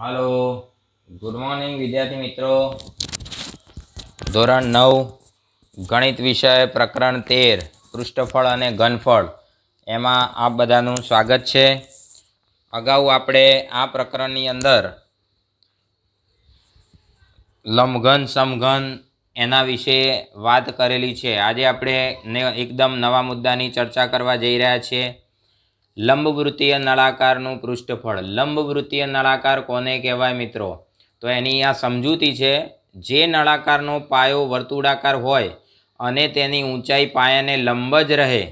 hello good morning વિદ્યાર્થી મિત્રો ધોરણ નવ ગણિત વિષય પ્રકરણ તેર પૃષ્ઠફળ અને ઘનફળ એમાં આપ બધાનું સ્વાગત છે અગાઉ આપણે આ પ્રકરણની અંદર લંબઘન સમઘન એના વિશે વાત કરેલી છે આજે આપણે એકદમ નવા મુદ્દાની ચર્ચા કરવા જઈ રહ્યા છીએ લંબવૃત્તીય નળાકારનું પૃષ્ઠફળ લંબવૃત્તીય નળાકાર કોને કહેવાય મિત્રો તો એની આ સમજૂતી છે જે નળાકારનો પાયો વર્તુળાકાર હોય અને તેની ઊંચાઈ પાયાને લંબ જ રહે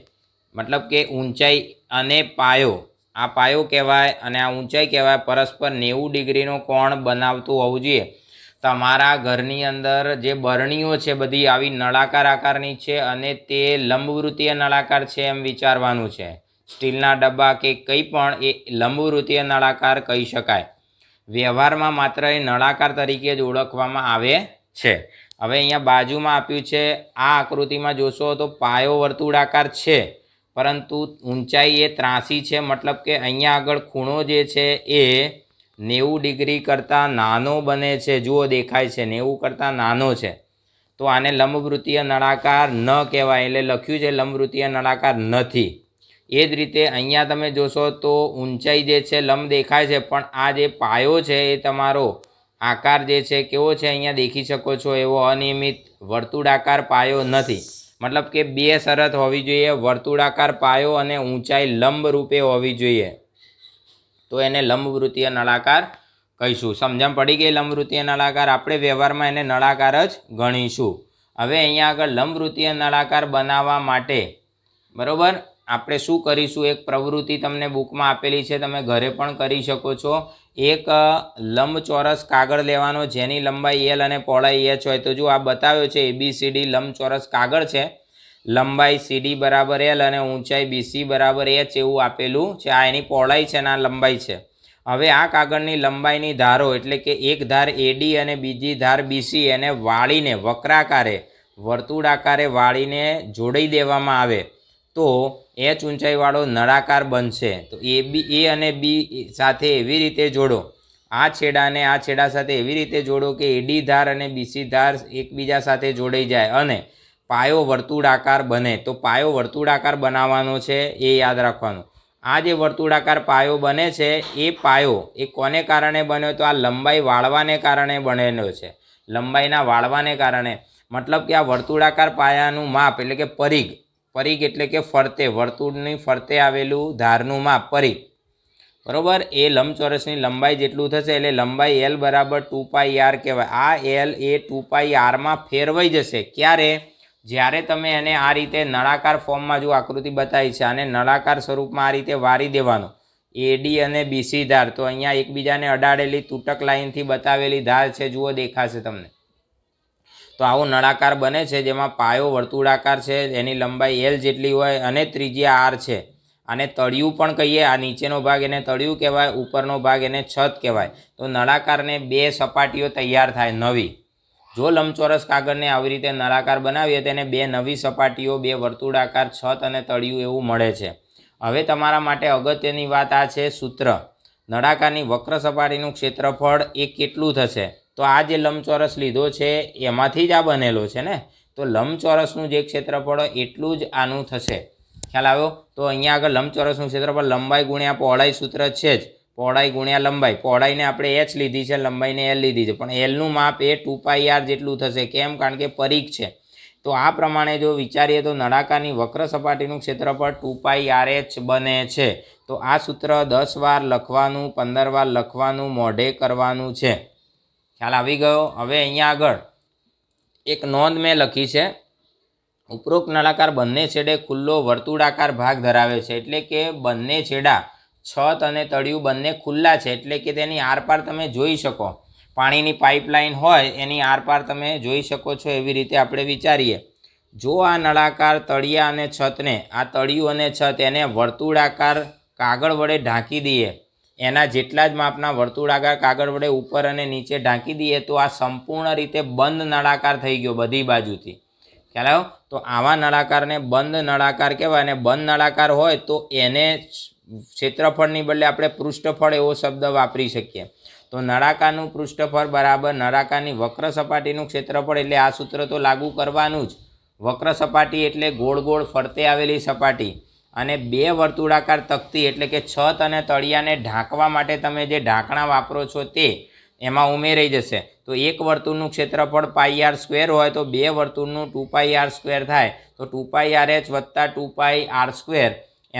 મતલબ કે ઊંચાઈ અને પાયો આ પાયો કહેવાય અને આ ઊંચાઈ કહેવાય પરસ્પર નેવું ડિગ્રીનો કોણ બનાવતું હોવું જોઈએ તમારા ઘરની અંદર જે બરણીઓ છે બધી આવી નળાકાર આકારની છે અને તે લંબવૃત્તીય નળાકાર છે એમ વિચારવાનું છે સ્ટીલના ડબ્બા કે કંઈ પણ એ લંબવૃત્તીય નળાકાર કહી શકાય વ્યવહારમાં માત્ર એ નળાકાર તરીકે જ ઓળખવામાં આવે છે હવે અહીંયા બાજુમાં આપ્યું છે આ આકૃતિમાં જોશો તો પાયો વર્તુળાકાર છે પરંતુ ઊંચાઈ એ ત્રાસી છે મતલબ કે અહીંયા આગળ ખૂણો જે છે એ નેવું ડિગ્રી કરતાં નાનો બને છે જુઓ દેખાય છે નેવું કરતાં નાનો છે તો આને લંબવૃત્તીય નળાકાર ન કહેવાય એટલે લખ્યું છે લંબવૃત્તીય નળાકાર નથી એ જ રીતે અહીંયા તમે જોશો તો ઊંચાઈ જે છે લંબ દેખાય છે પણ આ જે પાયો છે એ તમારો આકાર જે છે કેવો છે અહીંયા દેખી શકો છો એવો અનિયમિત વર્તુળાકાર પાયો નથી મતલબ કે બે શરત હોવી જોઈએ વર્તુળાકાર પાયો અને ઊંચાઈ લંબ રૂપે હોવી જોઈએ તો એને લંબવૃત્તીય નળાકાર કહીશું સમજણ પડી ગઈ લંબવૃત્તીય નળાકાર આપણે વ્યવહારમાં એને નળાકાર જ ગણીશું હવે અહીંયા આગળ લંબવૃત્તીય નળાકાર બનાવવા માટે બરાબર આપણે શું કરીશું એક પ્રવૃત્તિ તમને બુકમાં આપેલી છે તમે ઘરે પણ કરી શકો છો એક લંબચોરસ કાગળ લેવાનો જેની લંબાઈ એલ અને પહોળાઈ એચ હોય તો જો આ બતાવ્યો છે એબીસીડી લંબચોરસ કાગળ છે લંબાઈ સીડી બરાબર એલ અને ઊંચાઈ બીસી બરાબર એચ એવું આપેલું છે આ એની પહોળાઈ છે અને આ લંબાઈ છે હવે આ કાગળની લંબાઈની ધારો એટલે કે એક ધાર એડી અને બીજી ધાર બીસી એને વાળીને વક્રાકારે વર્તુળાકારે વાળીને જોડી દેવામાં આવે તો એચ ઊંચાઈવાળો નળાકાર બનશે તો એ બી એ અને બી સાથે એવી રીતે જોડો આ છેડાને આ છેડા સાથે એવી રીતે જોડો કે એડી ધાર અને બીસી ધાર એકબીજા સાથે જોડાઈ જાય અને પાયો વર્તુળાકાર બને તો પાયો વર્તુળાકાર બનાવવાનો છે એ યાદ રાખવાનું આ જે વર્તુળાકાર પાયો બને છે એ પાયો એ કોને કારણે બન્યો તો આ લંબાઈ વાળવાને કારણે બનેલો છે લંબાઈના વાળવાને કારણે મતલબ કે આ વર્તુળાકાર પાયાનું માપ એટલે કે પરિઘ પરિઘ એટલે કે ફરતે વર્તુળની ફરતે આવેલું ધારનુંમાં માપ પરિઘ બરાબર એ લંબચોરસની લંબાઈ જેટલું થશે એટલે લંબાઈ એલ બરાબર ટુ પાઈ આર કહેવાય આ એલ એ ટુ પાઈ આરમાં ફેરવાઈ જશે ક્યારે જ્યારે તમે એને આ રીતે નળાકાર ફોર્મમાં જો આકૃતિ બતાવી છે આને નળાકાર સ્વરૂપમાં આ રીતે વારી દેવાનો એડી અને બીસી ધાર તો અહીંયા એકબીજાને અડાડેલી તૂટક લાઇનથી બતાવેલી ધાર છે જુઓ દેખાશે તમને તો આવો નળાકાર બને છે જેમાં પાયો વર્તુળાકાર છે એની લંબાઈ એલ જેટલી હોય અને ત્રીજી આર છે અને તળિયું પણ કહીએ આ નીચેનો ભાગ એને તળિયું કહેવાય ઉપરનો ભાગ એને છત કહેવાય તો નળાકારને બે સપાટીઓ તૈયાર થાય નવી જો લંબચોરસ કાગળને આવી રીતે નળાકાર બનાવીએ તેને બે નવી સપાટીઓ બે વર્તુળાકાર છત અને તળિયું એવું મળે છે હવે તમારા માટે અગત્યની વાત આ છે સૂત્ર નળાકારની વક્ર સપાટીનું ક્ષેત્રફળ એ કેટલું થશે તો આ જે લંબચોરસ લીધો છે એમાંથી જ આ બનેલો છે ને તો લંબચોરસનું જે ક્ષેત્રફળ એટલું જ આનું થશે ખ્યાલ આવ્યો તો અહીંયા આગળ લંબચોરસનું ક્ષેત્રફળ લંબાઈ ગુણ્યા પહોળાઈ સૂત્ર છે જ પહોળાઈ ગુણ્યા લંબાઈ પહોળાઈને આપણે એચ લીધી છે લંબાઈને એલ લીધી છે પણ એલનું માપ એ ટુ પાઈ આર જેટલું થશે કેમ કારણ કે પરીખ છે તો આ પ્રમાણે જો વિચારીએ તો નળાકારની વક્ર સપાટીનું ક્ષેત્રફળ ટુ પાઈ આર એચ બને છે તો આ સૂત્ર દસ વાર લખવાનું પંદર વાર લખવાનું મોઢે કરવાનું છે ખ્યાલ આવી ગયો હવે અહીંયા આગળ એક નોંધ મેં લખી છે ઉપરોક્ત નળાકાર બંને છેડે ખુલ્લો વર્તુળાકાર ભાગ ધરાવે છે એટલે કે બંને છેડા છત અને તળિયું બંને ખુલ્લા છે એટલે કે તેની આરપાર તમે જોઈ શકો પાણીની પાઇપલાઇન હોય એની આરપાર તમે જોઈ શકો છો એવી રીતે આપણે વિચારીએ જો આ નળાકાર તળિયા અને છતને આ તળિયું અને છત એને વર્તુળાકાર કાગળ વડે ઢાંકી દઈએ એના જેટલા જ માપના વર્તુળાકાર કાગળ વડે ઉપર અને નીચે ઢાંકી દઈએ તો આ સંપૂર્ણ રીતે બંધ નળાકાર થઈ ગયો બધી બાજુથી ખ્યાલ આવ્યો તો આવા નળાકારને બંધ નળાકાર કહેવાય અને બંધ નળાકાર હોય તો એને ક્ષેત્રફળની બદલે આપણે પૃષ્ઠફળ એવો શબ્દ વાપરી શકીએ તો નળાકારનું પૃષ્ઠફળ બરાબર નળાકારની વક્ર સપાટીનું ક્ષેત્રફળ એટલે આ સૂત્ર તો લાગુ કરવાનું જ વક્ર સપાટી એટલે ગોળ ગોળ ફરતે આવેલી સપાટી અને બે વર્તુળાકાર તકતી એટલે કે છત અને તળિયાને ઢાંકવા માટે તમે જે ઢાંકણા વાપરો છો તે એમાં ઉમેરાઈ જશે તો એક વર્તુળનું ક્ષેત્રફળ પાઈ આર સ્ક્વેર હોય તો બે વર્તુળનું ટુ પાઈ આર સ્ક્વેર થાય તો ટુ પાઈ આર એચ વત્તા ટુ પાઈ આર સ્ક્વેર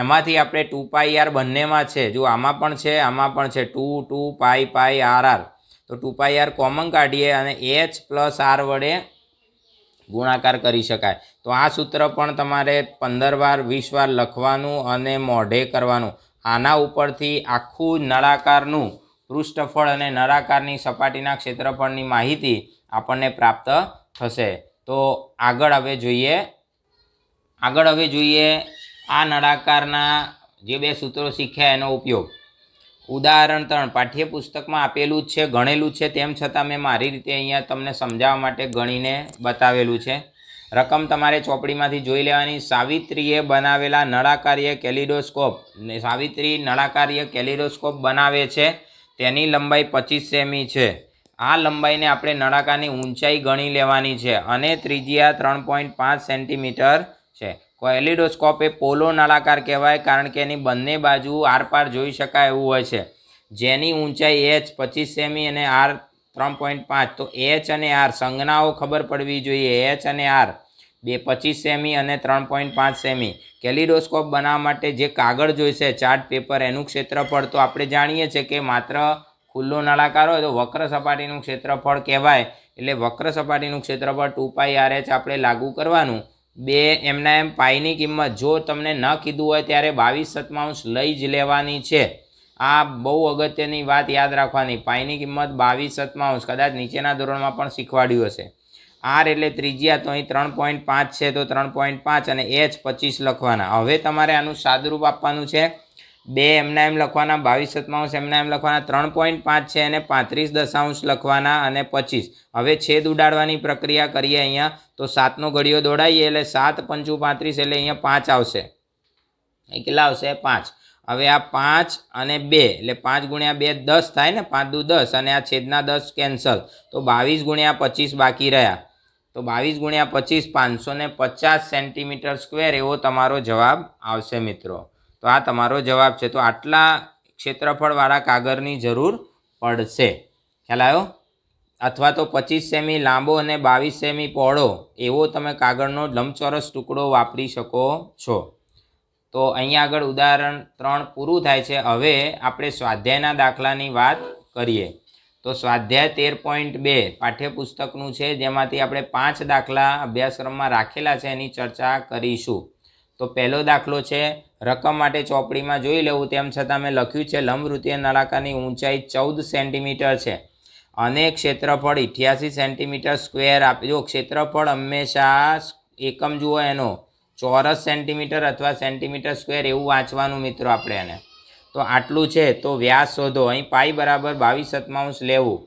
એમાંથી આપણે ટુ પાઈ આર બંનેમાં છે જો આમાં પણ છે આમાં પણ છે two two pi pi R R તો ટુ પાઈ આર કોમન કાઢીએ અને એચ પ્લસ આર વડે ગુણાકાર કરી શકાય તો આ સૂત્ર પણ તમારે પંદર વાર વીસ વાર લખવાનું અને મોઢે કરવાનું આના ઉપરથી આખું નળાકારનું પૃષ્ઠફળ અને નળાકારની સપાટીના ક્ષેત્રફળની માહિતી આપણને પ્રાપ્ત થશે તો આગળ હવે જોઈએ આગળ હવે જોઈએ આ નળાકારના જે બે સૂત્રો શીખ્યા એનો ઉપયોગ ઉદાહરણ ત્રણ પાઠ્યપુસ્તકમાં આપેલું જ છે ગણેલું છે તેમ છતાં મેં મારી રીતે અહીંયા તમને સમજાવવા માટે ગણીને બતાવેલું છે રકમ તમારે ચોપડીમાંથી જોઈ લેવાની સાવિત્રીએ બનાવેલા નળાકાર્ય કેલિડોસ્કોપ સાવિત્રી નળાકાર્ય કેલિડોસ્કોપ બનાવે છે તેની લંબાઈ પચીસ સેમી છે આ લંબાઈને આપણે નળાકારની ઊંચાઈ ગણી લેવાની છે અને ત્રિજ્યા ત્રણ પોઈન્ટ પાંચ સેન્ટીમીટર છે કોયલિડોસ્કોપ એ પોલો નળાકાર કહેવાય કારણ કે એની બંને બાજુ આરપાર જોઈ શકાય એવું હોય છે જેની ઊંચાઈ એચ પચીસ સેમી અને આર ત્રણ પોઈન્ટ પાંચ તો એચ અને આર સંજ્ઞાઓ ખબર પડવી જોઈએ એચ અને આર બે પચીસ સેમી અને ત્રણ પોઈન્ટ પાંચ સેમી કેલિડોસ્કોપ બનાવવા માટે જે કાગળ જોઈશે ચાર્ટ પેપર એનું ક્ષેત્રફળ તો આપણે જાણીએ છીએ કે માત્ર ખુલ્લો નળાકાર હોય તો વક્ર સપાટીનું ક્ષેત્રફળ કહેવાય એટલે વક્ર સપાટીનું ક્ષેત્રફળ ટુ પાઈ આર એચ આપણે લાગુ કરવાનું બે એમના એમ પાઈની કિંમત જો તમને ન કીધું હોય ત્યારે બાવીસ સતમાંશ લઈ જ લેવાની છે આ બહુ અગત્યની વાત યાદ રાખવાની પાઈની કિંમત બાવીસ સતમાંશ કદાચ નીચેના ધોરણમાં પણ શીખવાડ્યું હશે આર એટલે ત્રિજ્યા તો અહીં ત્રણ પોઈન્ટ પાંચ છે તો ત્રણ પોઈન્ટ પાંચ અને એચ પચીસ લખવાના હવે તમારે આનું સાદુરૂપ આપવાનું છે બે એમના એમ લખવાના બાવીસ સત્તાવંશ એમના એમ લખવાના ત્રણ પોઈન્ટ પાંચ છે અને પાંત્રીસ દશાંશ લખવાના અને પચીસ હવે છેદ ઉડાડવાની પ્રક્રિયા કરીએ અહીંયા તો સાતનો ઘડીઓ દોડાઈએ એટલે સાત પંચું પાંત્રીસ એટલે અહીંયા પાંચ આવશે એ કેટલા આવશે પાંચ હવે આ પાંચ અને બે એટલે પાંચ ગુણ્યા બે દસ થાય ને પાંચ દુ દસ અને આ છેદના દસ કેન્સલ તો બાવીસ ગુણ્યા પચીસ બાકી રહ્યા તો બાવીસ ગુણ્યા પચીસ પાંચસો ને પચાસ સેન્ટીમીટર સ્ક્વેર એવો તમારો જવાબ આવશે મિત્રો તો આ તમારો જવાબ છે તો આટલા ક્ષેત્રફળવાળા કાગળની જરૂર પડશે ખ્યાલ આવ્યો અથવા તો પચીસ સેમી લાંબો અને બાવીસ સેમી પહોળો એવો તમે કાગળનો લંબચોરસ ટુકડો વાપરી શકો છો તો અહીંયા આગળ ઉદાહરણ ત્રણ પૂરું થાય છે હવે આપણે સ્વાધ્યાયના દાખલાની વાત કરીએ તો સ્વાધ્યાય તેર પોઈન્ટ બે પાઠ્યપુસ્તકનું છે જેમાંથી આપણે પાંચ દાખલા અભ્યાસક્રમમાં રાખેલા છે એની ચર્ચા કરીશું તો પહેલો દાખલો છે રકમ માટે ચોપડીમાં જોઈ લેવું તેમ છતાં મેં લખ્યું છે લંબવૃત્તીય નળાકારની ઊંચાઈ ચૌદ સેન્ટીમીટર છે અને ક્ષેત્રફળ ઇઠ્યાસી સેન્ટીમીટર સ્ક્વેર આપી જો ક્ષેત્રફળ હંમેશા એકમ જુઓ એનો ચોરસ સેન્ટીમીટર અથવા સેન્ટીમીટર સ્ક્વેર એવું વાંચવાનું મિત્રો આપણે એને તો આટલું છે તો વ્યાસ શોધો અહીં પાઈ બરાબર બાવીસ સત્માઉન્સ લેવું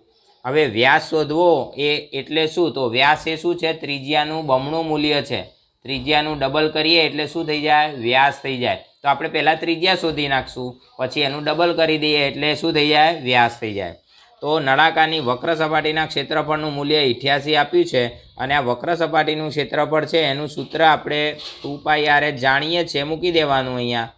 હવે વ્યાસ શોધવો એ એટલે શું તો વ્યાસ એ શું છે ત્રિજ્યાનું બમણું મૂલ્ય છે ત્રિજ્યાનું ડબલ કરીએ એટલે શું થઈ જાય વ્યાસ થઈ જાય તો આપણે પહેલાં ત્રિજ્યા શોધી નાખશું પછી એનું ડબલ કરી દઈએ એટલે શું થઈ જાય વ્યાસ થઈ જાય તો નળાકારની વક્ર સપાટીના ક્ષેત્રફળનું મૂલ્ય ઇઠ્યાસી આપ્યું છે અને આ વક્ર સપાટીનું ક્ષેત્રફળ છે એનું સૂત્ર આપણે ટુ પાઈ આરે જાણીએ છીએ મૂકી દેવાનું અહીંયા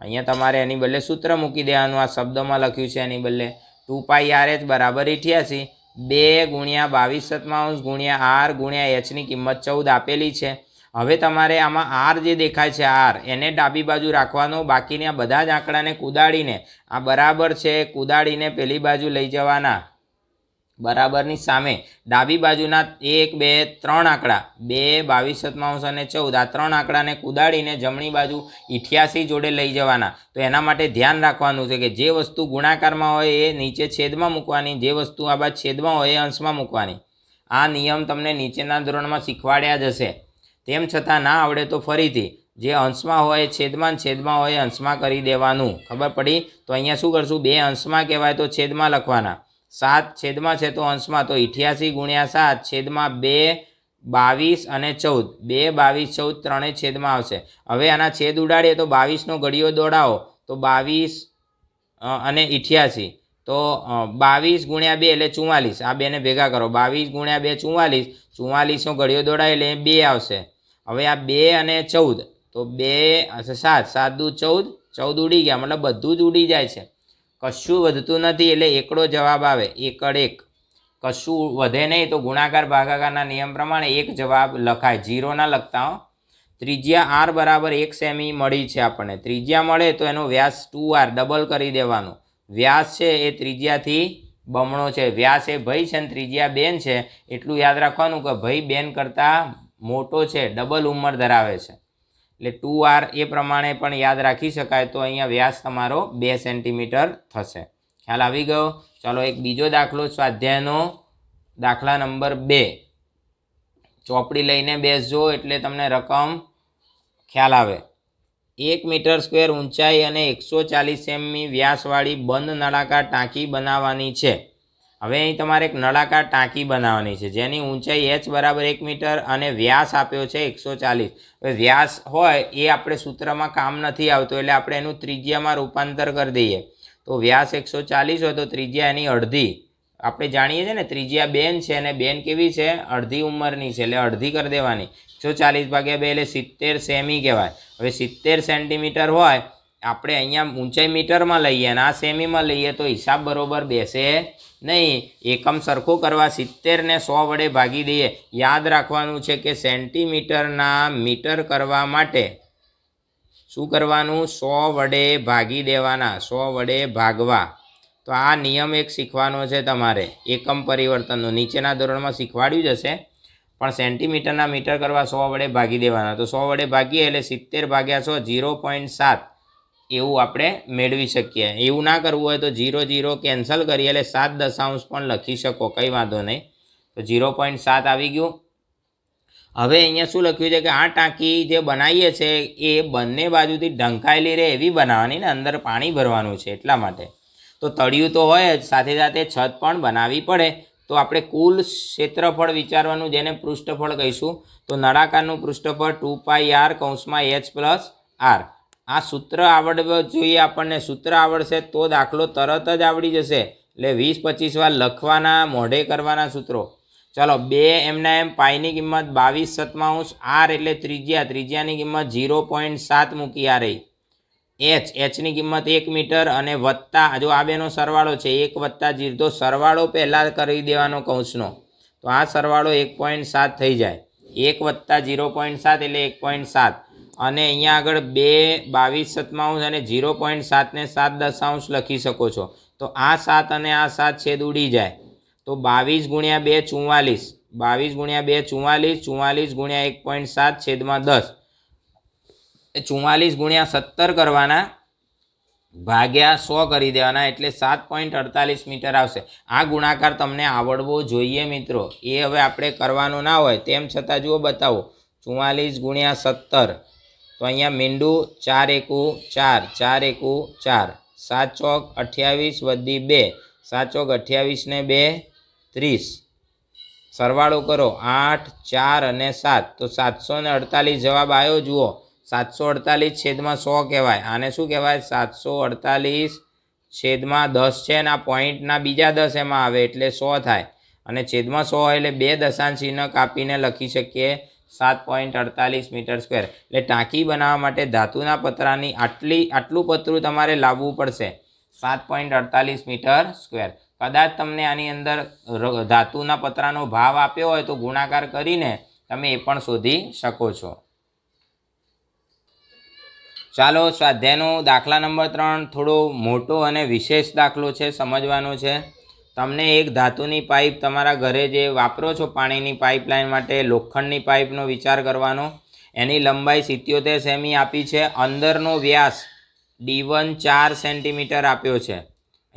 અહીંયા તમારે એની બદલે સૂત્ર મૂકી દેવાનું આ શબ્દમાં લખ્યું છે એની બદલે ટુ પાઈ આર એચ બરાબર ઇઠ્યાસી બે ગુણ્યા બાવીસ સત્તાવન ગુણ્યા આર ગુણ્યા એચની કિંમત ચૌદ આપેલી છે હવે તમારે આમાં આર જે દેખાય છે આર એને ડાબી બાજુ રાખવાનો આ બધા જ આંકડાને કુદાડીને આ બરાબર છે કુદાડીને પેલી બાજુ લઈ જવાના બરાબરની સામે ડાબી બાજુના એક બે ત્રણ આંકડા બે બાવીસ સત્તાવન અને ચૌદ આ ત્રણ આંકડાને કુદાડીને જમણી બાજુ ઇઠ્યાસી જોડે લઈ જવાના તો એના માટે ધ્યાન રાખવાનું છે કે જે વસ્તુ ગુણાકારમાં હોય એ નીચે છેદમાં મૂકવાની જે વસ્તુ આ બાદ છેદમાં હોય એ અંશમાં મૂકવાની આ નિયમ તમને નીચેના ધોરણમાં શીખવાડ્યા જ હશે તેમ છતાં ના આવડે તો ફરીથી જે અંશમાં હોય છેદમાં છેદમાં હોય અંશમાં કરી દેવાનું ખબર પડી તો અહીંયા શું કરશું બે અંશમાં કહેવાય તો છેદમાં લખવાના સાત છેદમાં છે તો અંશમાં તો ઇઠ્યાસી ગુણ્યા સાત છેદમાં બે બાવીસ અને ચૌદ બે બાવીસ ચૌદ ત્રણેય છેદમાં આવશે હવે આના છેદ ઉડાડીએ તો બાવીસનો ઘડીઓ દોડાવો તો બાવીસ અને ઇઠ્યાસી તો બાવીસ ગુણ્યા બે એટલે ચુમ્માલીસ આ બેને ભેગા કરો બાવીસ ગુણ્યા બે ચુમ્માલીસ ચુમ્માલીસનો ઘડીઓ દોડાય એટલે બે આવશે હવે આ બે અને ચૌદ તો બે સાત સાત દુ ચૌદ ચૌદ ઉડી ગયા મતલબ બધું જ ઉડી જાય છે કશું વધતું નથી એટલે એકડો જવાબ આવે એકડ એક કશું વધે નહીં તો ગુણાકાર ભાગાકારના નિયમ પ્રમાણે એક જવાબ લખાય જીરો ના લખતા હો ત્રિજ્યા આર બરાબર એક સેમી મળી છે આપણને ત્રિજ્યા મળે તો એનો વ્યાસ ટુ આર ડબલ કરી દેવાનો વ્યાસ છે એ ત્રિજ્યાથી બમણો છે વ્યાસ એ ભાઈ છે ને ત્રિજ્યા બેન છે એટલું યાદ રાખવાનું કે ભાઈ બેન કરતાં મોટો છે ડબલ ઉંમર ધરાવે છે એટલે ટુ આર એ પ્રમાણે પણ યાદ રાખી શકાય તો અહીંયા વ્યાસ તમારો બે સેન્ટીમીટર થશે ખ્યાલ આવી ગયો ચાલો એક બીજો દાખલો સ્વાધ્યાયનો દાખલા નંબર બે ચોપડી લઈને બેસજો એટલે તમને રકમ ખ્યાલ આવે એક મીટર સ્ક્વેર ઊંચાઈ અને એકસો ચાલીસ એમની વ્યાસવાળી બંધ નળાકાર ટાંકી બનાવવાની છે હવે અહીં તમારે એક નળાકાર ટાંકી બનાવવાની છે જેની ઊંચાઈ એચ બરાબર એક મીટર અને વ્યાસ આપ્યો છે એકસો ચાલીસ હવે વ્યાસ હોય એ આપણે સૂત્રમાં કામ નથી આવતું એટલે આપણે એનું ત્રિજ્યામાં રૂપાંતર કરી દઈએ તો વ્યાસ એકસો ચાલીસ હોય તો ત્રિજ્યા એની અડધી આપણે જાણીએ છીએ ને ત્રિજ્યા બેન છે અને બેન કેવી છે અડધી ઉંમરની છે એટલે અડધી કરી દેવાની એકસો ચાલીસ ભાગ્યા બે એટલે સિત્તેર સેમી કહેવાય હવે સિત્તેર સેન્ટીમીટર હોય આપણે અહીંયા ઊંચાઈ મીટરમાં લઈએ અને આ સેમીમાં લઈએ તો હિસાબ બરાબર બેસે નહીં એકમ સરખો કરવા સિત્તેરને સો વડે ભાગી દઈએ યાદ રાખવાનું છે કે સેન્ટીમીટરના મીટર કરવા માટે શું કરવાનું સો વડે ભાગી દેવાના સો વડે ભાગવા તો આ નિયમ એક શીખવાનો છે તમારે એકમ પરિવર્તનનો નીચેના ધોરણમાં શીખવાડ્યું જ હશે પણ સેન્ટીમીટરના મીટર કરવા સો વડે ભાગી દેવાના તો સો વડે ભાગીએ એટલે સિત્તેર ભાગ્યા સો જીરો પોઈન્ટ સાત એવું આપણે મેળવી શકીએ એવું ના કરવું હોય તો જીરો ઝીરો કેન્સલ કરીએ એટલે સાત દશાંશ પણ લખી શકો કંઈ વાંધો નહીં તો જીરો પોઈન્ટ સાત આવી ગયું હવે અહીંયા શું લખ્યું છે કે આ ટાંકી જે બનાવીએ છે એ બંને બાજુથી ઢંકાયેલી રહે એવી બનાવવાની ને અંદર પાણી ભરવાનું છે એટલા માટે તો તળિયું તો હોય જ સાથે સાથે છત પણ બનાવવી પડે તો આપણે કુલ ક્ષેત્રફળ વિચારવાનું જેને પૃષ્ઠફળ કહીશું તો નળાકારનું પૃષ્ઠફળ ટુ પાય આર કૌંસમાં એચ પ્લસ આર આ સૂત્ર આવડવું જોઈએ આપણને સૂત્ર આવડશે તો દાખલો તરત જ આવડી જશે એટલે વીસ પચીસ વાર લખવાના મોઢે કરવાના સૂત્રો ચાલો બે એમના એમ પાઈની કિંમત બાવીસ સતમાંશ આર એટલે ત્રિજ્યા ત્રિજ્યાની કિંમત ઝીરો પોઈન્ટ સાત મૂકી આ રહી એચ એચની કિંમત એક મીટર અને વત્તા જો આ બેનો સરવાળો છે એક વત્તા જીરધો સરવાળો પહેલાં કરી દેવાનો કૌંસનો તો આ સરવાળો એક પોઈન્ટ સાત થઈ જાય એક વત્તા જીરો પોઈન્ટ સાત એટલે એક પોઈન્ટ સાત અને અહીંયા આગળ બે બાવીસ સત્તાવન અને ઝીરો પોઈન્ટ સાતને સાત દશાંશ લખી શકો છો તો આ સાત અને આ સાત છેદ ઉડી જાય તો બાવીસ ગુણ્યા બે ચુમ્માલીસ બાવીસ ગુણ્યા બે ચુમ્માલીસ ચુમ્માલીસ ગુણ્યા એક પોઈન્ટ સાત છેદમાં દસ એ ચુમ્માલીસ ગુણ્યા સત્તર કરવાના ભાગ્યા સો કરી દેવાના એટલે સાત પોઈન્ટ અડતાલીસ મીટર આવશે આ ગુણાકાર તમને આવડવો જોઈએ મિત્રો એ હવે આપણે કરવાનો ના હોય તેમ છતાં જુઓ બતાવો ચુમ્માલીસ ગુણ્યા સત્તર તો અહીંયા મીંડું ચાર એકુ ચાર ચાર એકુ ચાર સાત ચોક અઠ્યાવીસ વધી બે સાત ચોક અઠ્યાવીસને બે ત્રીસ સરવાળો કરો આઠ ચાર અને સાત તો સાતસો ને અડતાલીસ જવાબ આવ્યો જુઓ સાતસો અડતાલીસ છેદમાં સો કહેવાય આને શું કહેવાય સાતસો અડતાલીસ છેદમાં દસ છે અને આ પોઈન્ટના બીજા દસ એમાં આવે એટલે સો થાય અને છેદમાં સો એટલે બે દશાંશ ચિહ્ન કાપીને લખી શકીએ સાત પોઈન્ટ અડતાલીસ મીટર સ્ક્વેર એટલે ટાંકી બનાવવા માટે ધાતુના પતરાની આટલી આટલું પતરું તમારે લાવવું પડશે સાત પોઈન્ટ અડતાલીસ મીટર સ્ક્વેર કદાચ તમને આની અંદર ધાતુના પતરાનો ભાવ આપ્યો હોય તો ગુણાકાર કરીને તમે એ પણ શોધી શકો છો ચાલો સ્વાધ્યાયનો દાખલા નંબર ત્રણ થોડો મોટો અને વિશેષ દાખલો છે સમજવાનો છે તમને એક ધાતુની પાઇપ તમારા ઘરે જે વાપરો છો પાણીની પાઇપલાઇન માટે લોખંડની પાઇપનો વિચાર કરવાનો એની લંબાઈ સિત્યોતેર સેમી આપી છે અંદરનો વ્યાસ ડી વન ચાર સેન્ટીમીટર આપ્યો છે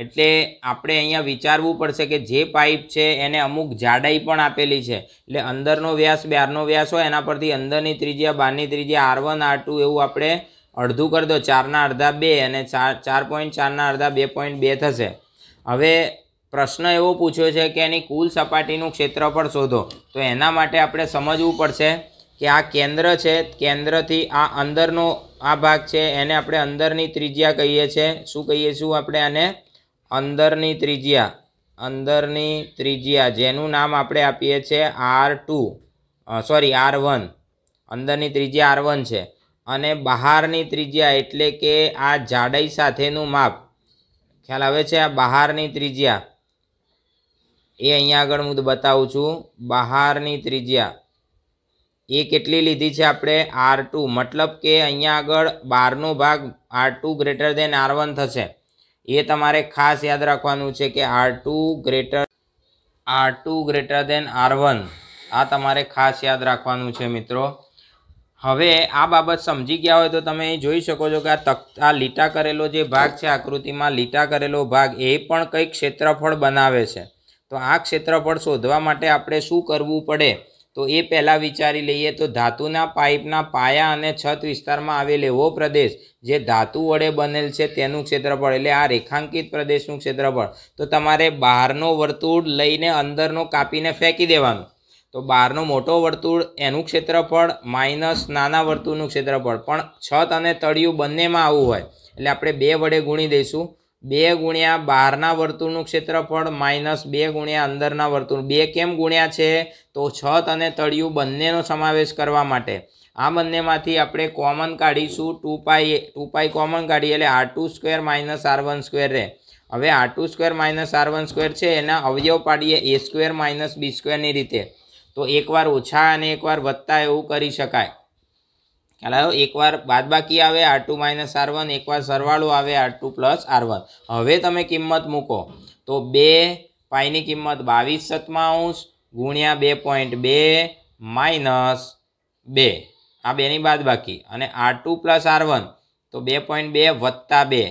એટલે આપણે અહીંયા વિચારવું પડશે કે જે પાઇપ છે એને અમુક જાડાઈ પણ આપેલી છે એટલે અંદરનો વ્યાસ બહારનો વ્યાસ હોય એના પરથી અંદરની ત્રિજ્યા બહારની ત્રિજ્યા આર વન આર ટુ એવું આપણે અડધું કરી દો ચારના અડધા બે અને ચાર ચાર પોઈન્ટ ચારના અડધા બે પોઈન્ટ બે થશે હવે પ્રશ્ન એવો પૂછ્યો છે કે એની કુલ સપાટીનું ક્ષેત્રફળ શોધો તો એના માટે આપણે સમજવું પડશે કે આ કેન્દ્ર છે કેન્દ્રથી આ અંદરનો આ ભાગ છે એને આપણે અંદરની ત્રિજ્યા કહીએ છીએ શું કહીએ છીએ આપણે આને અંદરની ત્રિજ્યા અંદરની ત્રિજ્યા જેનું નામ આપણે આપીએ છીએ R two sorry R one અંદરની ત્રિજ્યા આર વન છે અને બહારની ત્રિજ્યા એટલે કે આ જાડાઈ સાથેનું માપ ખ્યાલ આવે છે આ બહારની ત્રિજ્યા એ અહીંયા આગળ હું બતાવું છું બહારની ત્રિજ્યા એ કેટલી લીધી છે આપણે આર ટુ મતલબ કે અહીંયા આગળ બારનો ભાગ R two greater than R one થશે એ તમારે ખાસ યાદ રાખવાનું છે કે R two greater R two greater than R one આ તમારે ખાસ યાદ રાખવાનું છે મિત્રો હવે આ બાબત સમજી ગયા હોય તો તમે જોઈ શકો છો કે આ તક આ લીટા કરેલો જે ભાગ છે આકૃતિમાં લીટા કરેલો ભાગ એ પણ કંઈક ક્ષેત્રફળ બનાવે છે તો આ ક્ષેત્રફળ શોધવા માટે આપણે શું કરવું પડે તો એ પહેલાં વિચારી લઈએ તો ધાતુના પાઇપના પાયા અને છત વિસ્તારમાં આવેલ એવો પ્રદેશ જે ધાતુ વડે બનેલ છે તેનું ક્ષેત્રફળ એટલે આ રેખાંકિત પ્રદેશનું ક્ષેત્રફળ તો તમારે બહારનો વર્તુળ લઈને અંદરનો કાપીને ફેંકી દેવાનું તો બહારનો મોટો વર્તુળ એનું ક્ષેત્રફળ માઇનસ નાના વર્તુળનું ક્ષેત્રફળ પણ છત અને તળિયું બંનેમાં આવું હોય એટલે આપણે બે વડે ગુણી દઈશું બે ગુણ્યા બહારના વર્તુળનું ક્ષેત્રફળ માઇનસ બે ગુણ્યા અંદરના વર્તુળ બે કેમ ગુણ્યા છે તો છત અને તળિયું બંનેનો સમાવેશ કરવા માટે આ બંનેમાંથી આપણે કોમન કાઢીશું two pi two pi common કાઢીએ એટલે R two square minus R one square રહે હવે R two square minus R one square છે એના અવયવ પાડીએ એ સ્ક્વેર માઇનસ બી સ્ક્વેરની રીતે તો એકવાર ઓછા અને એકવાર વધતા એવું કરી શકાય ખ્યાલ આવ્યો એકવાર બાદબાકી આવે R two minus R one એકવાર સરવાળો આવે R two plus R one હવે તમે કિંમત મૂકો તો બે પાઈની કિંમત બાવીસ સત્તાવંશ ગુણ્યા બે પોઈન્ટ બે માઇનસ બે આ બેની બાદબાકી અને R two plus R one તો બે પોઈન્ટ બે વત્તા બે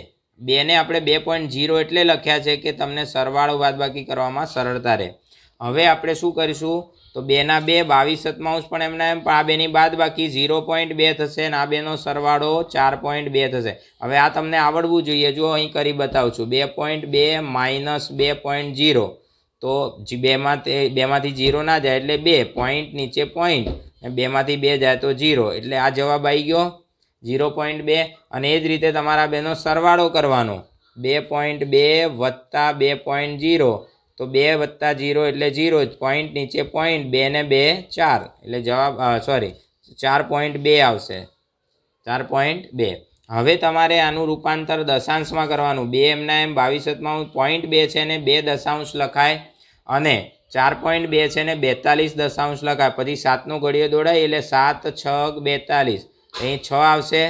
બેને આપણે બે પોઈન્ટ જીરો એટલે લખ્યા છે કે તમને સરવાળો બાદબાકી કરવામાં સરળતા રહે હવે આપણે શું કરીશું તો બેના બે બાવીસ સતમાંશ પણ એમના એમ આ બેની બાદ બાકી ઝીરો પોઈન્ટ બે થશે અને આ બેનો સરવાળો ચાર પોઈન્ટ બે થશે હવે આ તમને આવડવું જોઈએ જો અહીં કરી બતાવું છું બે પોઈન્ટ બે માઇનસ બે પોઈન્ટ ઝીરો તો બેમાં તે બેમાંથી ઝીરો ના જાય એટલે બે પોઈન્ટ નીચે પોઈન્ટ અને બેમાંથી બે જાય તો ઝીરો એટલે આ જવાબ આવી ગયો ઝીરો પોઈન્ટ બે અને એ જ રીતે તમારા બેનો સરવાળો કરવાનો બે પોઈન્ટ બે વત્તા બે પોઈન્ટ ઝીરો તો બે વત્તા ઝીરો એટલે ઝીરો પોઈન્ટ નીચે પોઈન્ટ બે ને બે ચાર એટલે જવાબ સોરી ચાર પોઈન્ટ બે આવશે ચાર પોઈન્ટ બે હવે તમારે આનું રૂપાંતર દશાંશમાં કરવાનું બે એમના એમ બાવીસમાં પોઈન્ટ બે છે ને બે દશાંશ લખાય અને ચાર પોઈન્ટ બે છે ને બેતાલીસ દશાંશ લખાય પછી સાતનો ઘડીયો દોડાય એટલે સાત છ બેતાલીસ અહીં છ આવશે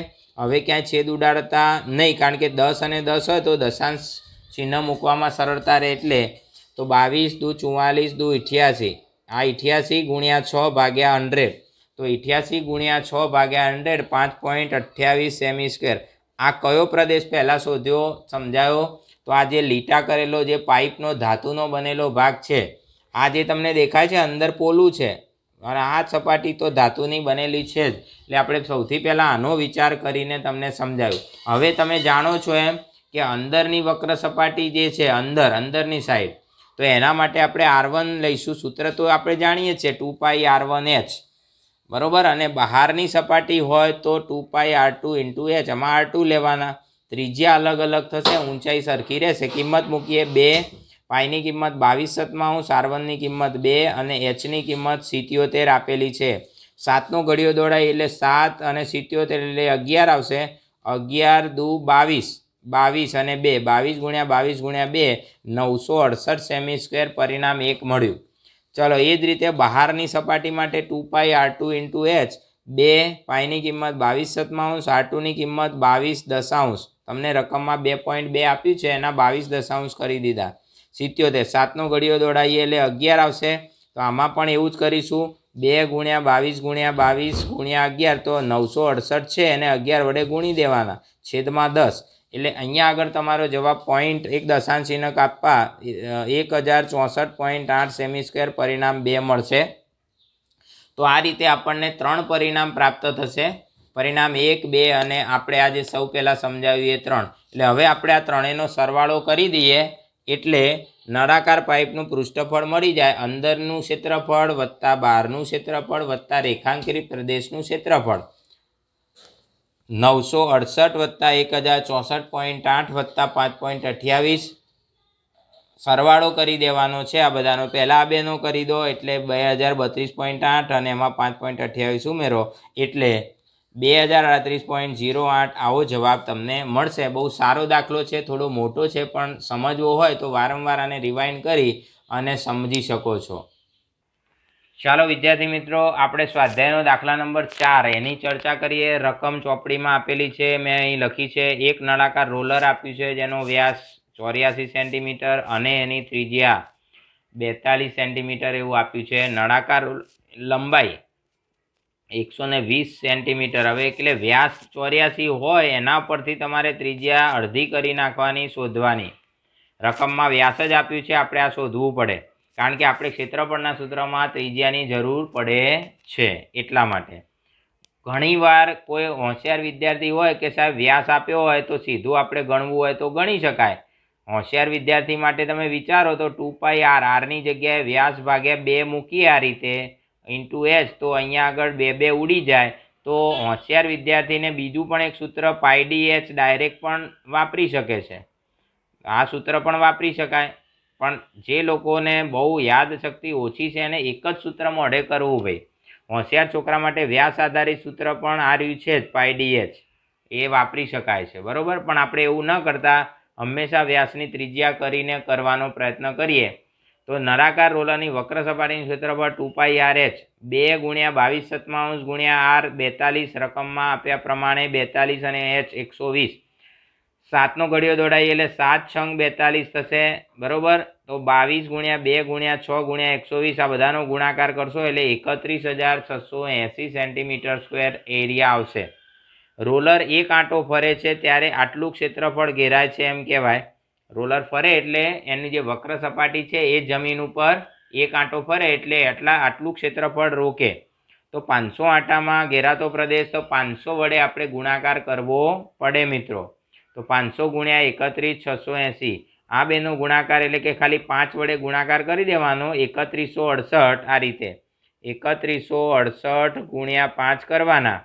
હવે ક્યાંય છેદ ઉડાડતા નહીં કારણ કે દસ અને દસ હોય તો દશાંશ ચિહ્ન મૂકવામાં સરળતા રહે એટલે તો બાવીસ દુ ચુમ્માલીસ દુ ઇઠ્યાસી આ ઇઠ્યાસી ગુણ્યા છ ભાગ્યા હંડ્રેડ તો ઇઠ્યાસી ગુણ્યા છ ભાગ્યા હંડ્રેડ પાંચ પોઈન્ટ અઠ્યાવીસ સેમી સ્ક્વેર આ કયો પ્રદેશ પહેલાં શોધ્યો સમજાયો તો આ જે લીટા કરેલો જે પાઇપનો ધાતુનો બનેલો ભાગ છે આ જે તમને દેખાય છે અંદર પોલું છે અને આ સપાટી તો ધાતુની બનેલી છે જ એટલે આપણે સૌથી પહેલાં આનો વિચાર કરીને તમને સમજાયું હવે તમે જાણો છો એમ કે અંદરની વક્ર સપાટી જે છે અંદર અંદરની સાઈડ તો એના માટે આપણે આર વન લઈશું સૂત્ર તો આપણે જાણીએ છીએ two pi R one H બરાબર અને બહારની સપાટી હોય તો two pi R two into H આમાં આર ટુ લેવાના ત્રિજ્યા અલગ અલગ થશે ઊંચાઈ સરખી રહેશે કિંમત મૂકીએ બે પાઈની કિંમત બાવીસ સતમા હું સારવનની કિંમત બે અને એચની કિંમત સિત્યોતેર આપેલી છે સાતનો ઘડીઓ દોડાય એટલે સાત અને સિત્યોતેર એટલે અગિયાર આવશે અગિયાર દુ બાવીસ બાવીસ અને બે બાવીસ ગુણ્યા બાવીસ ગુણ્યા બે નવસો અડસઠ સેમી સ્ક્વેર પરિણામ એક મળ્યું ચલો એ જ રીતે બહારની સપાટી માટે two pi R two into H બે પાઈની કિંમત બાવીસ સતમાંશ આર ટુની કિંમત બાવીસ દશાંશ તમને રકમમાં બે પોઈન્ટ બે આપ્યું છે એના બાવીસ દશાંશ કરી દીધા સિત્યોતેર સાતનો ઘડીઓ દોડાઈએ એટલે અગિયાર આવશે તો આમાં પણ એવું જ કરીશું બે ગુણ્યા બાવીસ ગુણ્યા બાવીસ ગુણ્યા અગિયાર તો નવસો અડસઠ છે એને અગિયાર વડે ગુણી દેવાના છેદમાં દસ એટલે અહીંયા આગળ તમારો જવાબ પોઈન્ટ એક દશાંશ ચિહ્ન કાપવા એક હજાર ચોસઠ પોઈન્ટ આઠ સેમી સ્ક્વેર પરિણામ બે મળશે તો આ રીતે આપણને ત્રણ પરિણામ પ્રાપ્ત થશે પરિણામ એક બે અને આપણે આજે સૌ પહેલાં સમજાવ્યું એ ત્રણ એટલે હવે આપણે આ ત્રણેયનો સરવાળો કરી દઈએ એટલે નળાકાર પાઇપનું પૃષ્ઠફળ મળી જાય અંદરનું ક્ષેત્રફળ વત્તા બહારનું ક્ષેત્રફળ વત્તા રેખાંકિત પ્રદેશનું ક્ષેત્રફળ નવસો અડસઠ વત્તા એક હજાર ચોસઠ પોઈન્ટ આઠ વત્તા પાંચ પોઈન્ટ અઠ્યાવીસ સરવાળો કરી દેવાનો છે આ બધાનો પહેલાં આ બેનો કરી દો એટલે બે હજાર બત્રીસ પોઈન્ટ આઠ અને એમાં પાંચ પોઈન્ટ અઠ્યાવીસ ઉમેરો એટલે બે હજાર અડત્રીસ પોઈન્ટ ઝીરો આઠ આવો જવાબ તમને મળશે બહુ સારો દાખલો છે થોડો મોટો છે પણ સમજવો હોય તો વારંવાર આને રિવાઇન્ડ કરી અને સમજી શકો છો ચાલો વિદ્યાર્થી મિત્રો આપણે સ્વાધ્યાયનો દાખલા નંબર ચાર એની ચર્ચા કરીએ રકમ ચોપડીમાં આપેલી છે મેં અહીં લખી છે એક નળાકાર રોલર આપ્યું છે જેનો વ્યાસ ચોર્યાસી સેન્ટીમીટર અને એની ત્રિજ્યા બેતાલીસ સેન્ટીમીટર એવું આપ્યું છે નળાકાર લંબાઈ એકસો ને વીસ સેન્ટીમીટર હવે એટલે વ્યાસ ચોર્યાસી હોય એના પરથી તમારે ત્રિજ્યા અડધી કરી નાખવાની શોધવાની રકમમાં વ્યાસ જ આપ્યું છે આપણે આ શોધવું પડે કારણ કે આપણે ક્ષેત્રફળના સૂત્રમાં ત્રિજ્યાની જરૂર પડે છે એટલા માટે ઘણીવાર કોઈ હોશિયાર વિદ્યાર્થી હોય કે સાહેબ વ્યાસ આપ્યો હોય તો સીધું આપણે ગણવું હોય તો ગણી શકાય હોશિયાર વિદ્યાર્થી માટે તમે વિચારો તો ટુ પાઈ આર આરની જગ્યાએ વ્યાસ ભાગ્યા બે મૂકીએ આ રીતે ઇન્ટુ એચ તો અહીંયા આગળ બે બે ઉડી જાય તો હોશિયાર વિદ્યાર્થીને બીજું પણ એક સૂત્ર પાઈ એચ ડાયરેક્ટ પણ વાપરી શકે છે આ સૂત્ર પણ વાપરી શકાય પણ જે લોકોને બહુ યાદશક્તિ ઓછી છે એને એક જ સૂત્રમાં અડે કરવું ભાઈ હોશિયાર છોકરા માટે વ્યાસ આધારિત સૂત્ર પણ આ રહ્યું છે જ પાયડીએચ એ વાપરી શકાય છે બરાબર પણ આપણે એવું ન કરતાં હંમેશા વ્યાસની ત્રિજ્યા કરીને કરવાનો પ્રયત્ન કરીએ તો નરાકાર રોલરની વક્ર સપાટીનું ક્ષેત્રફળ ટુ પાઈ આર એચ બે ગુણ્યા બાવીસ સત્માંશ ગુણ્યા આર બેતાલીસ રકમમાં આપ્યા પ્રમાણે બેતાલીસ અને એચ એકસો વીસ સાતનો ઘડિયો દોડાય એટલે સાત છંગ બેતાલીસ થશે બરાબર તો બાવીસ ગુણ્યા બે ગુણ્યા છ ગુણ્યા એકસો વીસ આ બધાનો ગુણાકાર કરશો એટલે એકત્રીસ હજાર છસો એંસી સેન્ટીમીટર સ્ક્વેર એરિયા આવશે રોલર એક આંટો ફરે છે ત્યારે આટલું ક્ષેત્રફળ ઘેરાય છે એમ કહેવાય રોલર ફરે એટલે એની જે વક્ર સપાટી છે એ જમીન ઉપર એક આંટો ફરે એટલે એટલા આટલું ક્ષેત્રફળ રોકે તો પાંચસો આંટામાં ઘેરાતો પ્રદેશ તો પાંચસો વડે આપણે ગુણાકાર કરવો પડે મિત્રો તો પાંચસો ગુણ્યા એકત્રીસ છસો એંસી આ બેનો ગુણાકાર એટલે કે ખાલી પાંચ વડે ગુણાકાર કરી દેવાનો એકત્રીસો અડસઠ આ રીતે એકત્રીસો અડસઠ ગુણ્યા પાંચ કરવાના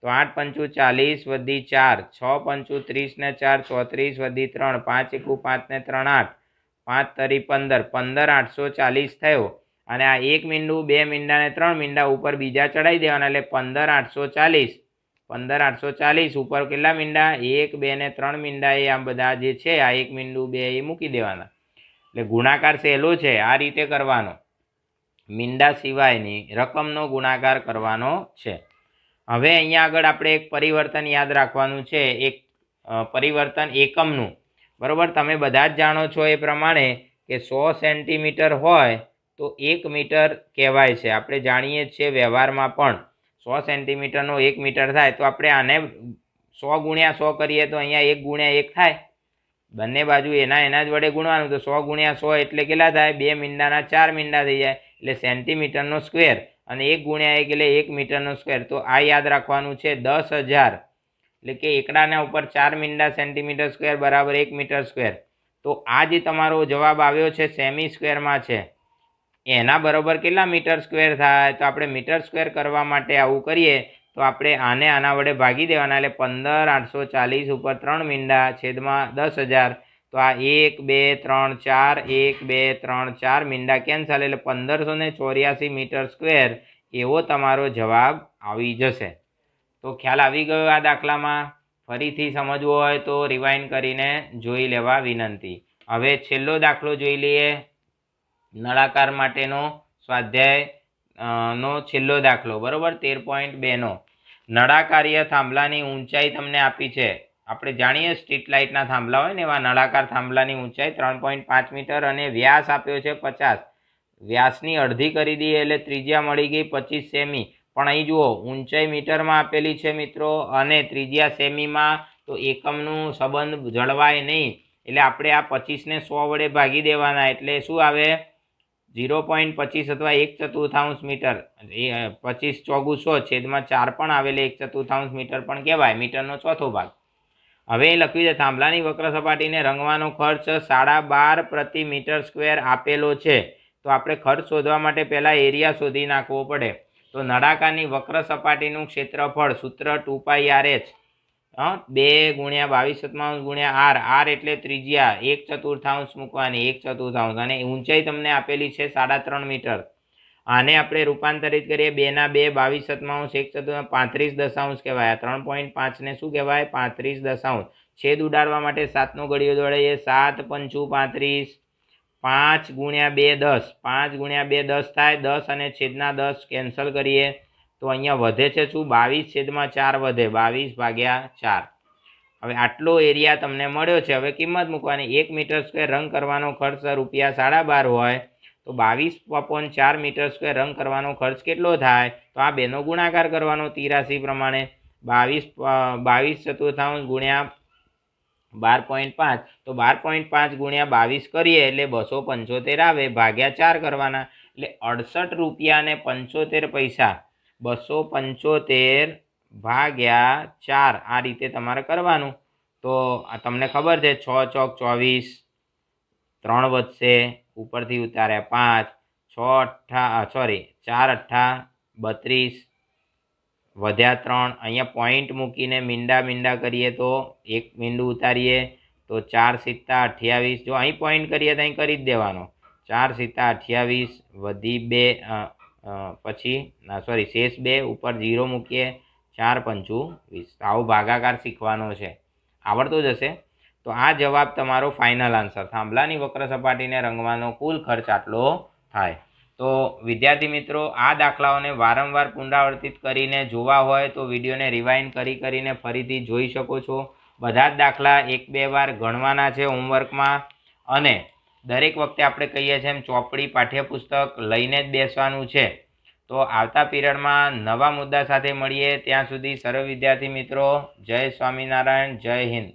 તો આઠ પંચું ચાલીસ વધી ચાર છ પંચું ત્રીસ ને ચાર ચોત્રીસ વધી ત્રણ પાંચ એકું પાંચ ને ત્રણ આઠ પાંચ તરી પંદર પંદર આઠસો ચાલીસ થયો અને આ એક મીંડું બે મીંડા ને ત્રણ મીંડા ઉપર બીજા ચડાવી દેવાના એટલે પંદર આઠસો ચાલીસ પંદર આઠસો ચાલીસ ઉપર કેટલા મીંડા એક બે ને ત્રણ મીંડા એ આમ બધા જે છે આ એક મીંડું બે એ મૂકી દેવાના એટલે ગુણાકાર સહેલો છે આ રીતે કરવાનો મીંડા સિવાયની રકમનો ગુણાકાર કરવાનો છે હવે અહીંયા આગળ આપણે એક પરિવર્તન યાદ રાખવાનું છે એક પરિવર્તન એકમનું બરાબર તમે બધા જ જાણો છો એ પ્રમાણે કે સો સેન્ટીમીટર હોય તો એક મીટર કહેવાય છે આપણે જાણીએ છીએ વ્યવહારમાં પણ સો સેન્ટીમીટરનો એક મીટર થાય તો આપણે આને સો ગુણ્યા સો કરીએ તો અહીંયા એક ગુણ્યા એક થાય બંને બાજુ એના એના જ વડે ગુણવાનું તો સો ગુણ્યા સો એટલે કેટલા થાય બે મીંડાના ચાર મીંડા થઈ જાય એટલે સેન્ટીમીટરનો સ્ક્વેર અને એક ગુણ્યા એક એટલે એક મીટરનો સ્ક્વેર તો આ યાદ રાખવાનું છે દસ હજાર એટલે કે એકડાના ઉપર ચાર મીંડા સેન્ટીમીટર સ્ક્વેર બરાબર એક મીટર સ્ક્વેર તો આ જે તમારો જવાબ આવ્યો છે સેમી સ્ક્વેરમાં છે એના બરાબર કેટલા મીટર સ્ક્વેર થાય તો આપણે મીટર સ્ક્વેર કરવા માટે આવું કરીએ તો આપણે આને આના વડે ભાગી દેવાના એટલે પંદર આઠસો ચાલીસ ઉપર ત્રણ મીંડા છેદમાં દસ હજાર તો આ એક બે ત્રણ ચાર એક બે ત્રણ ચાર મીંડા કેન્સલ એટલે પંદરસો ને ચોર્યાસી મીટર સ્ક્વેર એવો તમારો જવાબ આવી જશે તો ખ્યાલ આવી ગયો આ દાખલામાં ફરીથી સમજવો હોય તો રિવાઇન્ડ કરીને જોઈ લેવા વિનંતી હવે છેલ્લો દાખલો જોઈ લઈએ નળાકાર માટેનો સ્વાધ્યાય નો છેલ્લો દાખલો બરાબર તેર પોઈન્ટ બેનો નળાકાર્ય થાંભલાની ઊંચાઈ તમને આપી છે આપણે જાણીએ સ્ટ્રીટ લાઇટના થાંભલા હોય ને એવા નળાકાર થાંભલાની ઊંચાઈ ત્રણ પોઈન્ટ પાંચ મીટર અને વ્યાસ આપ્યો છે પચાસ વ્યાસની અડધી કરી દઈએ એટલે ત્રિજ્યા મળી ગઈ પચીસ સેમી પણ અહીં જુઓ ઊંચાઈ મીટરમાં આપેલી છે મિત્રો અને ત્રિજ્યા સેમીમાં તો એકમનું સંબંધ જળવાય નહીં એટલે આપણે આ પચીસને સો વડે ભાગી દેવાના એટલે શું આવે ઝીરો પોઈન્ટ પચીસ અથવા એક ચતુર્થાંશ મીટર પચીસ ચોગુ સો છેદમાં ચાર પણ આવેલે એક ચતુર્થાંશ મીટર પણ કહેવાય મીટરનો ચોથો ભાગ હવે લખ્યું છે થાંભલાની વક્ર સપાટીને રંગવાનો ખર્ચ સાડા બાર પ્રતિ મીટર સ્ક્વેર આપેલો છે તો આપણે ખર્ચ શોધવા માટે પહેલાં એરિયા શોધી નાખવો પડે તો નળાકારની વક્ર સપાટીનું ક્ષેત્રફળ સૂત્ર ટુ પાઈ આર એચ બે ગુણ્યા બાવીસ સત્તાવન ગુણ્યા આર આર એટલે ત્રિજ્યા એક ચતુર્થાંશ મૂકવાની એક ચતુર્થાંશ અને ઊંચાઈ તમને આપેલી છે સાડા ત્રણ મીટર આને આપણે રૂપાંતરિત કરીએ બેના બે બાવીસ સત્તાવન એક ચતુર્થાંશ પાંત્રીસ દશાંશ કહેવાય ત્રણ પોઈન્ટ પાંચને શું કહેવાય પાંત્રીસ દશાંશ છેદ ઉડાડવા માટે સાતનો ગળીયો દોડાઈએ સાત પંચું પાંત્રીસ પાંચ ગુણ્યા બે દસ પાંચ ગુણ્યા બે દસ થાય દસ અને છેદના દસ કેન્સલ કરીએ તો અહીંયા વધે છે શું બાવીસ છેદમાં ચાર વધે બાવીસ ભાગ્યા ચાર હવે આટલો એરિયા તમને મળ્યો છે હવે કિંમત મૂકવાની એક મીટર સ્ક્વેર રંગ કરવાનો ખર્ચ રૂપિયા સાડા બાર હોય તો બાવીસ પપોન ચાર મીટર સ્ક્વેર રંગ કરવાનો ખર્ચ કેટલો થાય તો આ બેનો ગુણાકાર કરવાનો તિરાસી પ્રમાણે બાવીસ બાવીસ ચતુર્થાંશ ગુણ્યા બાર પોઈન્ટ પાંચ તો બાર પોઈન્ટ પાંચ ગુણ્યા બાવીસ કરીએ એટલે બસો પંચોતેર આવે ભાગ્યા ચાર કરવાના એટલે અડસઠ રૂપિયા પંચોતેર પૈસા બસો પંચોતેર ભાગ્યા ચાર આ રીતે તમારે કરવાનું તો તમને ખબર છે છ ચોક ચોવીસ ત્રણ વધશે ઉપરથી ઉતાર્યા પાંચ છ અઠ્ઠા સોરી ચાર અઠ્ઠા બત્રીસ વધ્યા ત્રણ અહીંયા પોઈન્ટ મૂકીને મીંડા મીંડા કરીએ તો એક મીંડું ઉતારીએ તો ચાર સિત્તા અઠ્યાવીસ જો અહીં પોઈન્ટ કરીએ તો અહીં કરી જ દેવાનો ચાર સિત્તા અઠ્યાવીસ વધી બે પછી સોરી શેષ બે ઉપર ઝીરો મૂકીએ ચાર પંચું વીસ આવો ભાગાકાર શીખવાનો છે આવડતો જશે તો આ જવાબ તમારો ફાઇનલ આન્સર થાંભલાની વક્ર સપાટીને રંગવાનો કુલ ખર્ચ આટલો થાય તો વિદ્યાર્થી મિત્રો આ દાખલાઓને વારંવાર પુનરાવર્તિત કરીને જોવા હોય તો વિડીયોને રિવાઇન્ડ કરી કરીને ફરીથી જોઈ શકો છો બધા જ દાખલા એક બે વાર ગણવાના છે હોમવર્કમાં અને દરેક વખતે આપણે કહીએ છીએ એમ ચોપડી પાઠ્યપુસ્તક લઈને જ બેસવાનું છે તો આવતા પીરિયડમાં નવા મુદ્દા સાથે મળીએ ત્યાં સુધી સર્વ વિદ્યાર્થી મિત્રો જય સ્વામિનારાયણ જય હિન્દ